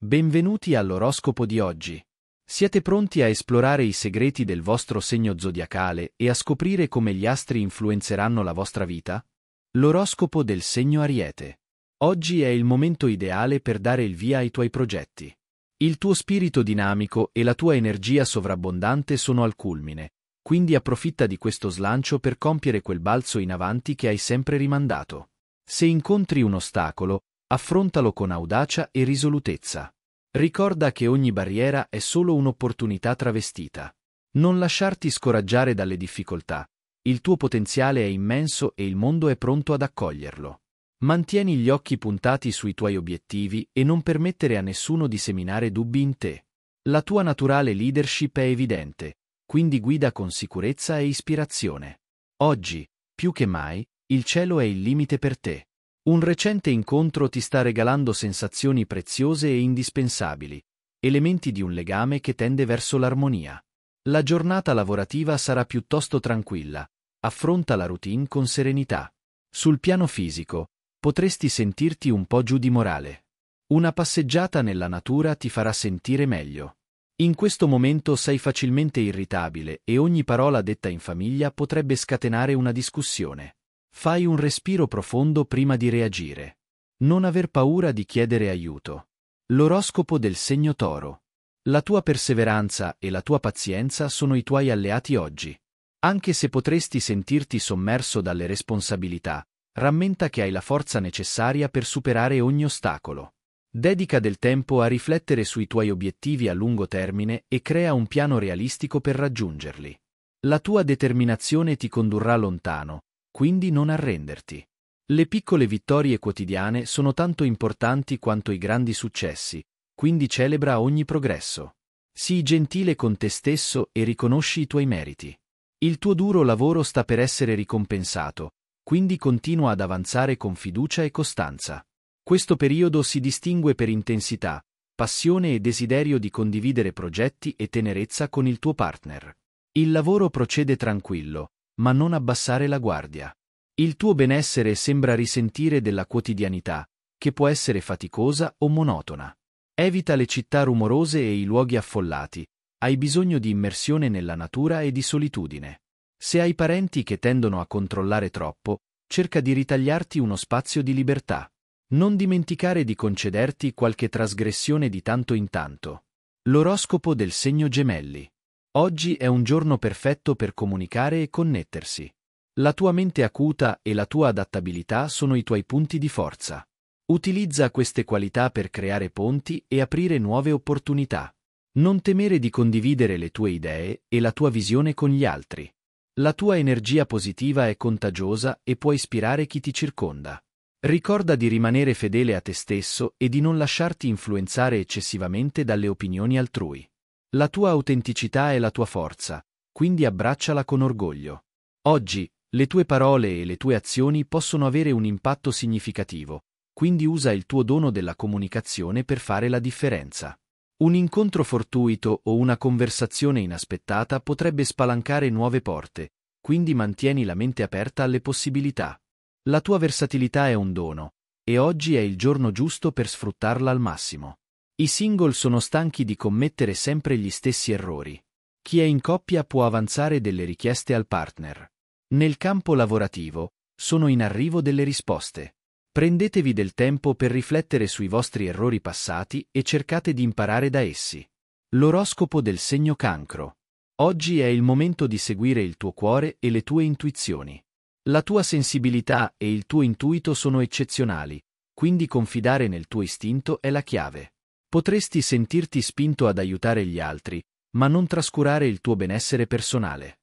Benvenuti all'oroscopo di oggi. Siete pronti a esplorare i segreti del vostro segno zodiacale e a scoprire come gli astri influenzeranno la vostra vita? L'oroscopo del segno Ariete. Oggi è il momento ideale per dare il via ai tuoi progetti. Il tuo spirito dinamico e la tua energia sovrabbondante sono al culmine, quindi approfitta di questo slancio per compiere quel balzo in avanti che hai sempre rimandato. Se incontri un ostacolo, affrontalo con audacia e risolutezza. Ricorda che ogni barriera è solo un'opportunità travestita. Non lasciarti scoraggiare dalle difficoltà. Il tuo potenziale è immenso e il mondo è pronto ad accoglierlo. Mantieni gli occhi puntati sui tuoi obiettivi e non permettere a nessuno di seminare dubbi in te. La tua naturale leadership è evidente, quindi guida con sicurezza e ispirazione. Oggi, più che mai, il cielo è il limite per te. Un recente incontro ti sta regalando sensazioni preziose e indispensabili, elementi di un legame che tende verso l'armonia. La giornata lavorativa sarà piuttosto tranquilla, affronta la routine con serenità. Sul piano fisico, potresti sentirti un po' giù di morale. Una passeggiata nella natura ti farà sentire meglio. In questo momento sei facilmente irritabile e ogni parola detta in famiglia potrebbe scatenare una discussione. Fai un respiro profondo prima di reagire. Non aver paura di chiedere aiuto. L'oroscopo del segno toro. La tua perseveranza e la tua pazienza sono i tuoi alleati oggi. Anche se potresti sentirti sommerso dalle responsabilità, rammenta che hai la forza necessaria per superare ogni ostacolo. Dedica del tempo a riflettere sui tuoi obiettivi a lungo termine e crea un piano realistico per raggiungerli. La tua determinazione ti condurrà lontano, quindi non arrenderti. Le piccole vittorie quotidiane sono tanto importanti quanto i grandi successi, quindi celebra ogni progresso. Sii gentile con te stesso e riconosci i tuoi meriti. Il tuo duro lavoro sta per essere ricompensato, quindi continua ad avanzare con fiducia e costanza. Questo periodo si distingue per intensità, passione e desiderio di condividere progetti e tenerezza con il tuo partner. Il lavoro procede tranquillo, ma non abbassare la guardia. Il tuo benessere sembra risentire della quotidianità, che può essere faticosa o monotona. Evita le città rumorose e i luoghi affollati, hai bisogno di immersione nella natura e di solitudine. Se hai parenti che tendono a controllare troppo, cerca di ritagliarti uno spazio di libertà. Non dimenticare di concederti qualche trasgressione di tanto in tanto. L'oroscopo del segno gemelli. Oggi è un giorno perfetto per comunicare e connettersi. La tua mente acuta e la tua adattabilità sono i tuoi punti di forza. Utilizza queste qualità per creare ponti e aprire nuove opportunità. Non temere di condividere le tue idee e la tua visione con gli altri. La tua energia positiva è contagiosa e può ispirare chi ti circonda. Ricorda di rimanere fedele a te stesso e di non lasciarti influenzare eccessivamente dalle opinioni altrui. La tua autenticità è la tua forza, quindi abbracciala con orgoglio. Oggi, le tue parole e le tue azioni possono avere un impatto significativo, quindi usa il tuo dono della comunicazione per fare la differenza. Un incontro fortuito o una conversazione inaspettata potrebbe spalancare nuove porte, quindi mantieni la mente aperta alle possibilità. La tua versatilità è un dono, e oggi è il giorno giusto per sfruttarla al massimo. I single sono stanchi di commettere sempre gli stessi errori. Chi è in coppia può avanzare delle richieste al partner. Nel campo lavorativo sono in arrivo delle risposte. Prendetevi del tempo per riflettere sui vostri errori passati e cercate di imparare da essi. L'oroscopo del segno cancro. Oggi è il momento di seguire il tuo cuore e le tue intuizioni. La tua sensibilità e il tuo intuito sono eccezionali, quindi confidare nel tuo istinto è la chiave potresti sentirti spinto ad aiutare gli altri, ma non trascurare il tuo benessere personale.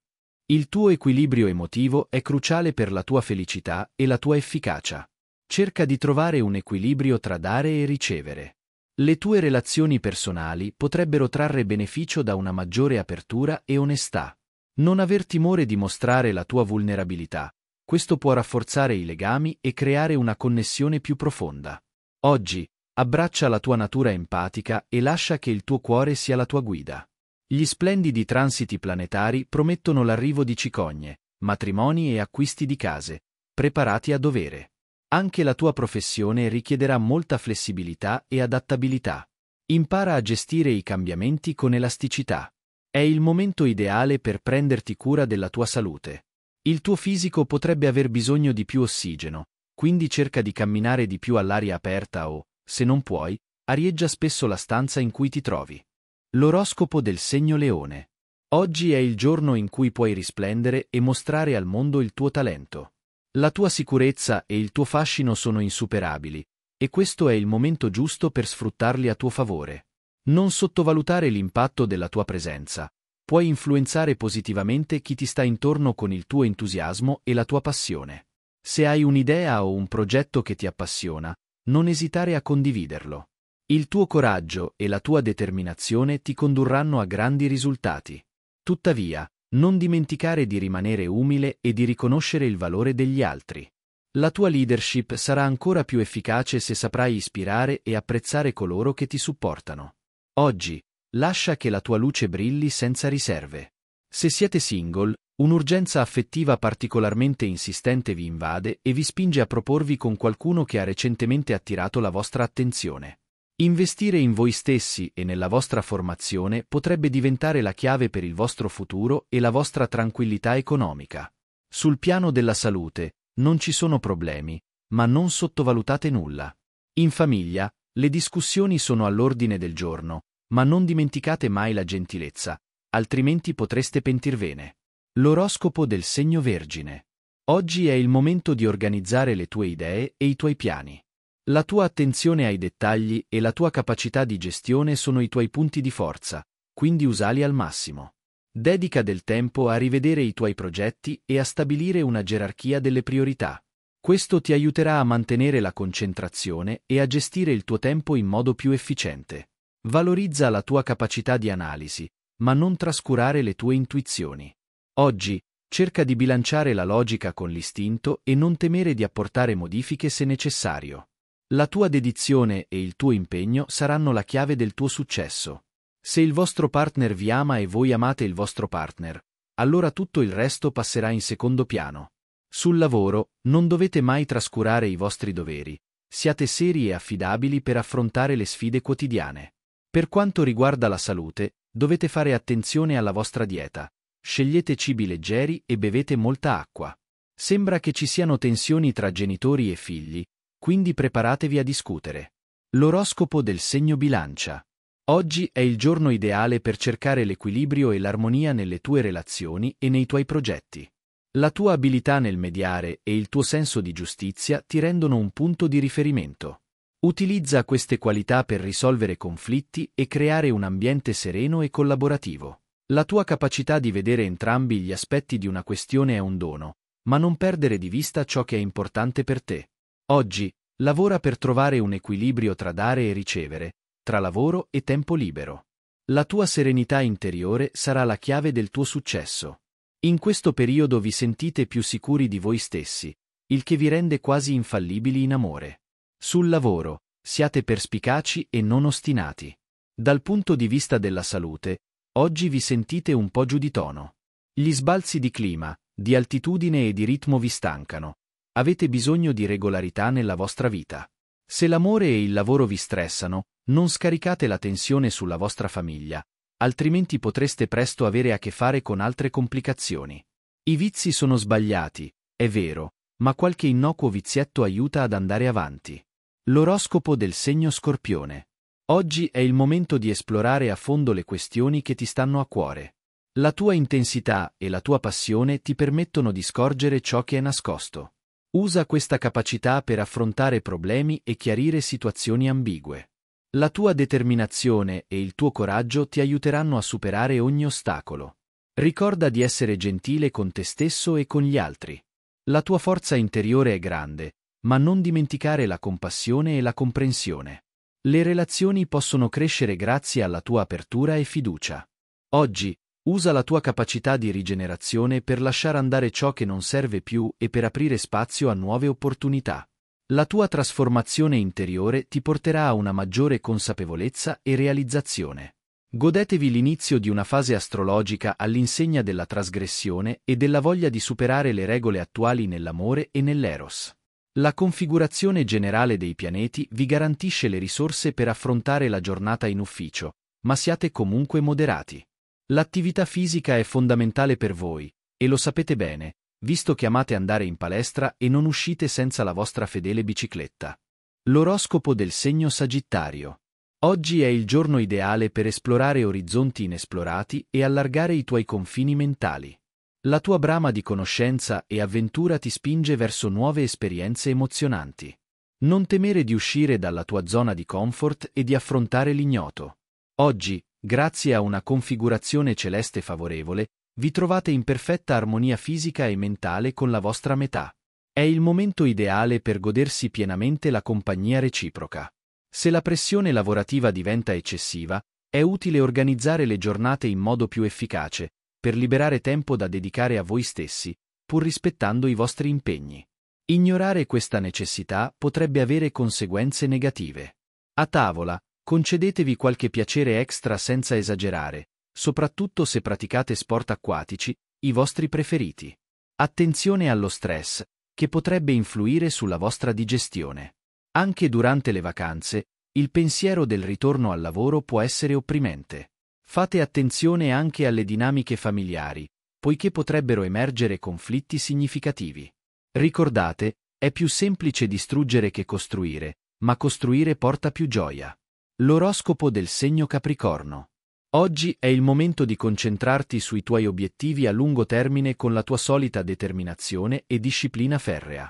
Il tuo equilibrio emotivo è cruciale per la tua felicità e la tua efficacia. Cerca di trovare un equilibrio tra dare e ricevere. Le tue relazioni personali potrebbero trarre beneficio da una maggiore apertura e onestà. Non aver timore di mostrare la tua vulnerabilità. Questo può rafforzare i legami e creare una connessione più profonda. Oggi, Abbraccia la tua natura empatica e lascia che il tuo cuore sia la tua guida. Gli splendidi transiti planetari promettono l'arrivo di cicogne, matrimoni e acquisti di case, preparati a dovere. Anche la tua professione richiederà molta flessibilità e adattabilità. Impara a gestire i cambiamenti con elasticità. È il momento ideale per prenderti cura della tua salute. Il tuo fisico potrebbe aver bisogno di più ossigeno, quindi cerca di camminare di più all'aria aperta o, se non puoi, arieggia spesso la stanza in cui ti trovi. L'oroscopo del segno leone. Oggi è il giorno in cui puoi risplendere e mostrare al mondo il tuo talento. La tua sicurezza e il tuo fascino sono insuperabili, e questo è il momento giusto per sfruttarli a tuo favore. Non sottovalutare l'impatto della tua presenza. Puoi influenzare positivamente chi ti sta intorno con il tuo entusiasmo e la tua passione. Se hai un'idea o un progetto che ti appassiona, non esitare a condividerlo. Il tuo coraggio e la tua determinazione ti condurranno a grandi risultati. Tuttavia, non dimenticare di rimanere umile e di riconoscere il valore degli altri. La tua leadership sarà ancora più efficace se saprai ispirare e apprezzare coloro che ti supportano. Oggi, lascia che la tua luce brilli senza riserve. Se siete single, Un'urgenza affettiva particolarmente insistente vi invade e vi spinge a proporvi con qualcuno che ha recentemente attirato la vostra attenzione. Investire in voi stessi e nella vostra formazione potrebbe diventare la chiave per il vostro futuro e la vostra tranquillità economica. Sul piano della salute, non ci sono problemi, ma non sottovalutate nulla. In famiglia, le discussioni sono all'ordine del giorno, ma non dimenticate mai la gentilezza, altrimenti potreste pentirvene. L'oroscopo del segno Vergine. Oggi è il momento di organizzare le tue idee e i tuoi piani. La tua attenzione ai dettagli e la tua capacità di gestione sono i tuoi punti di forza, quindi usali al massimo. Dedica del tempo a rivedere i tuoi progetti e a stabilire una gerarchia delle priorità. Questo ti aiuterà a mantenere la concentrazione e a gestire il tuo tempo in modo più efficiente. Valorizza la tua capacità di analisi, ma non trascurare le tue intuizioni. Oggi, cerca di bilanciare la logica con l'istinto e non temere di apportare modifiche se necessario. La tua dedizione e il tuo impegno saranno la chiave del tuo successo. Se il vostro partner vi ama e voi amate il vostro partner, allora tutto il resto passerà in secondo piano. Sul lavoro, non dovete mai trascurare i vostri doveri, siate seri e affidabili per affrontare le sfide quotidiane. Per quanto riguarda la salute, dovete fare attenzione alla vostra dieta, scegliete cibi leggeri e bevete molta acqua. Sembra che ci siano tensioni tra genitori e figli, quindi preparatevi a discutere. L'oroscopo del segno bilancia. Oggi è il giorno ideale per cercare l'equilibrio e l'armonia nelle tue relazioni e nei tuoi progetti. La tua abilità nel mediare e il tuo senso di giustizia ti rendono un punto di riferimento. Utilizza queste qualità per risolvere conflitti e creare un ambiente sereno e collaborativo. La tua capacità di vedere entrambi gli aspetti di una questione è un dono, ma non perdere di vista ciò che è importante per te. Oggi, lavora per trovare un equilibrio tra dare e ricevere, tra lavoro e tempo libero. La tua serenità interiore sarà la chiave del tuo successo. In questo periodo vi sentite più sicuri di voi stessi, il che vi rende quasi infallibili in amore. Sul lavoro, siate perspicaci e non ostinati. Dal punto di vista della salute, Oggi vi sentite un po' giù di tono. Gli sbalzi di clima, di altitudine e di ritmo vi stancano. Avete bisogno di regolarità nella vostra vita. Se l'amore e il lavoro vi stressano, non scaricate la tensione sulla vostra famiglia, altrimenti potreste presto avere a che fare con altre complicazioni. I vizi sono sbagliati, è vero, ma qualche innocuo vizietto aiuta ad andare avanti. L'oroscopo del segno scorpione. Oggi è il momento di esplorare a fondo le questioni che ti stanno a cuore. La tua intensità e la tua passione ti permettono di scorgere ciò che è nascosto. Usa questa capacità per affrontare problemi e chiarire situazioni ambigue. La tua determinazione e il tuo coraggio ti aiuteranno a superare ogni ostacolo. Ricorda di essere gentile con te stesso e con gli altri. La tua forza interiore è grande, ma non dimenticare la compassione e la comprensione. Le relazioni possono crescere grazie alla tua apertura e fiducia. Oggi, usa la tua capacità di rigenerazione per lasciare andare ciò che non serve più e per aprire spazio a nuove opportunità. La tua trasformazione interiore ti porterà a una maggiore consapevolezza e realizzazione. Godetevi l'inizio di una fase astrologica all'insegna della trasgressione e della voglia di superare le regole attuali nell'amore e nell'eros. La configurazione generale dei pianeti vi garantisce le risorse per affrontare la giornata in ufficio, ma siate comunque moderati. L'attività fisica è fondamentale per voi, e lo sapete bene, visto che amate andare in palestra e non uscite senza la vostra fedele bicicletta. L'oroscopo del segno Sagittario. Oggi è il giorno ideale per esplorare orizzonti inesplorati e allargare i tuoi confini mentali. La tua brama di conoscenza e avventura ti spinge verso nuove esperienze emozionanti. Non temere di uscire dalla tua zona di comfort e di affrontare l'ignoto. Oggi, grazie a una configurazione celeste favorevole, vi trovate in perfetta armonia fisica e mentale con la vostra metà. È il momento ideale per godersi pienamente la compagnia reciproca. Se la pressione lavorativa diventa eccessiva, è utile organizzare le giornate in modo più efficace, per liberare tempo da dedicare a voi stessi, pur rispettando i vostri impegni. Ignorare questa necessità potrebbe avere conseguenze negative. A tavola, concedetevi qualche piacere extra senza esagerare, soprattutto se praticate sport acquatici, i vostri preferiti. Attenzione allo stress, che potrebbe influire sulla vostra digestione. Anche durante le vacanze, il pensiero del ritorno al lavoro può essere opprimente. Fate attenzione anche alle dinamiche familiari, poiché potrebbero emergere conflitti significativi. Ricordate, è più semplice distruggere che costruire, ma costruire porta più gioia. L'oroscopo del segno Capricorno. Oggi è il momento di concentrarti sui tuoi obiettivi a lungo termine con la tua solita determinazione e disciplina ferrea.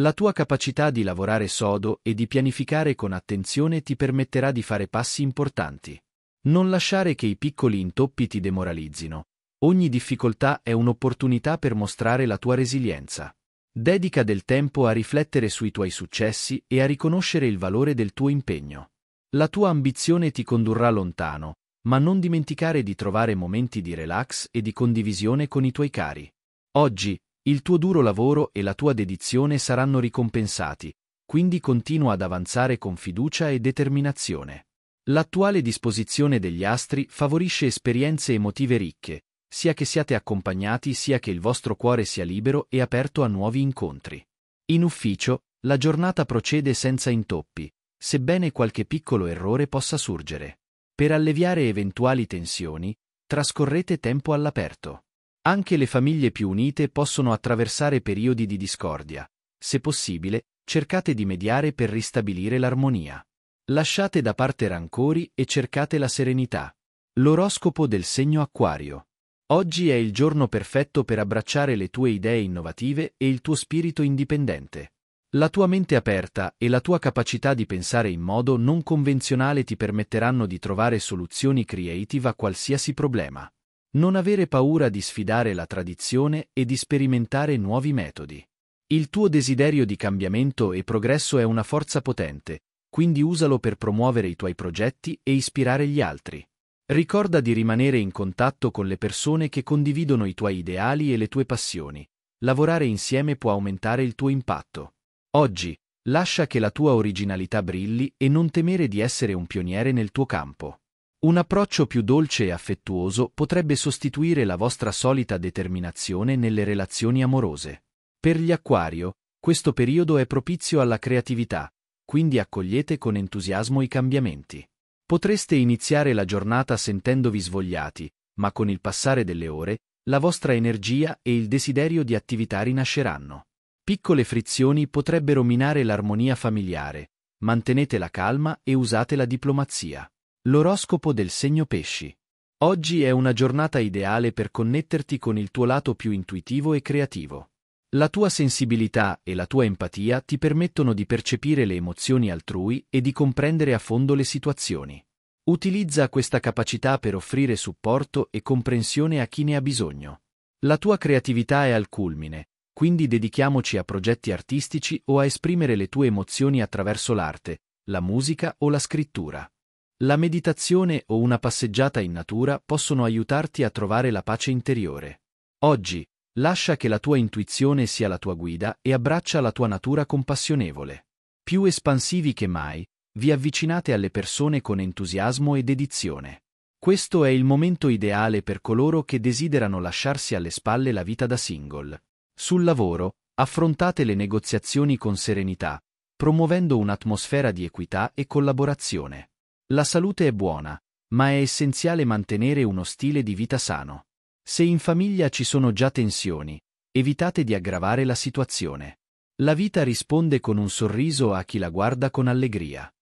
La tua capacità di lavorare sodo e di pianificare con attenzione ti permetterà di fare passi importanti. Non lasciare che i piccoli intoppi ti demoralizzino. Ogni difficoltà è un'opportunità per mostrare la tua resilienza. Dedica del tempo a riflettere sui tuoi successi e a riconoscere il valore del tuo impegno. La tua ambizione ti condurrà lontano, ma non dimenticare di trovare momenti di relax e di condivisione con i tuoi cari. Oggi, il tuo duro lavoro e la tua dedizione saranno ricompensati, quindi continua ad avanzare con fiducia e determinazione. L'attuale disposizione degli astri favorisce esperienze emotive ricche, sia che siate accompagnati sia che il vostro cuore sia libero e aperto a nuovi incontri. In ufficio, la giornata procede senza intoppi, sebbene qualche piccolo errore possa sorgere. Per alleviare eventuali tensioni, trascorrete tempo all'aperto. Anche le famiglie più unite possono attraversare periodi di discordia. Se possibile, cercate di mediare per ristabilire l'armonia. Lasciate da parte rancori e cercate la serenità. L'oroscopo del segno acquario. Oggi è il giorno perfetto per abbracciare le tue idee innovative e il tuo spirito indipendente. La tua mente aperta e la tua capacità di pensare in modo non convenzionale ti permetteranno di trovare soluzioni creative a qualsiasi problema. Non avere paura di sfidare la tradizione e di sperimentare nuovi metodi. Il tuo desiderio di cambiamento e progresso è una forza potente, quindi usalo per promuovere i tuoi progetti e ispirare gli altri. Ricorda di rimanere in contatto con le persone che condividono i tuoi ideali e le tue passioni. Lavorare insieme può aumentare il tuo impatto. Oggi, lascia che la tua originalità brilli e non temere di essere un pioniere nel tuo campo. Un approccio più dolce e affettuoso potrebbe sostituire la vostra solita determinazione nelle relazioni amorose. Per gli acquario, questo periodo è propizio alla creatività, quindi accogliete con entusiasmo i cambiamenti. Potreste iniziare la giornata sentendovi svogliati, ma con il passare delle ore, la vostra energia e il desiderio di attività rinasceranno. Piccole frizioni potrebbero minare l'armonia familiare, mantenete la calma e usate la diplomazia. L'oroscopo del segno pesci. Oggi è una giornata ideale per connetterti con il tuo lato più intuitivo e creativo. La tua sensibilità e la tua empatia ti permettono di percepire le emozioni altrui e di comprendere a fondo le situazioni. Utilizza questa capacità per offrire supporto e comprensione a chi ne ha bisogno. La tua creatività è al culmine, quindi dedichiamoci a progetti artistici o a esprimere le tue emozioni attraverso l'arte, la musica o la scrittura. La meditazione o una passeggiata in natura possono aiutarti a trovare la pace interiore. Oggi, Lascia che la tua intuizione sia la tua guida e abbraccia la tua natura compassionevole. Più espansivi che mai, vi avvicinate alle persone con entusiasmo e dedizione. Questo è il momento ideale per coloro che desiderano lasciarsi alle spalle la vita da single. Sul lavoro, affrontate le negoziazioni con serenità, promuovendo un'atmosfera di equità e collaborazione. La salute è buona, ma è essenziale mantenere uno stile di vita sano. Se in famiglia ci sono già tensioni, evitate di aggravare la situazione. La vita risponde con un sorriso a chi la guarda con allegria.